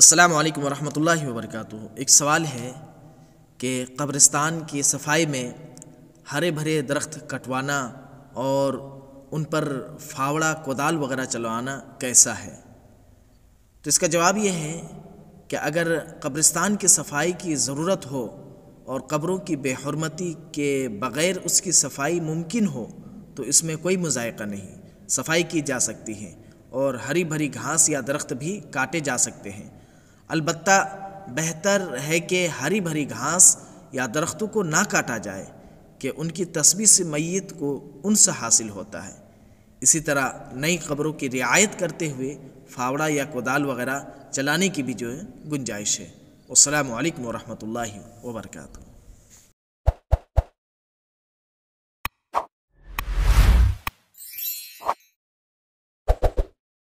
अस्सलाम वालेकुम रहमतुल्लाहि व बरकातुहू एक सवाल है कि कब्रिस्तान की सफाई में हरे भरे दरख्त कटवाना और उन पर फावड़ा कोदाल वगैरह चलवाना कैसा है तो इसका जवाब ये है कि अगर कब्रिस्तान की सफाई की ज़रूरत हो और कब्रों की बेहरमती के बग़ैर उसकी सफाई मुमकिन हो तो इसमें कोई मज़ायका नहीं सफाई की जा सकती है और हरी भरी घास या दरख्त भी काटे जा सकते हैं अलबत् बेहतर है कि हरी भरी घास या दरख्तों को ना काटा जाए कि उनकी तस्वीर से मैत को उनसे हासिल होता है इसी तरह नई खबरों की रियायत करते हुए फावड़ा या कोदाल वगैरह चलाने की भी जो है गुंजाइश है असलकम वरहमल वर्का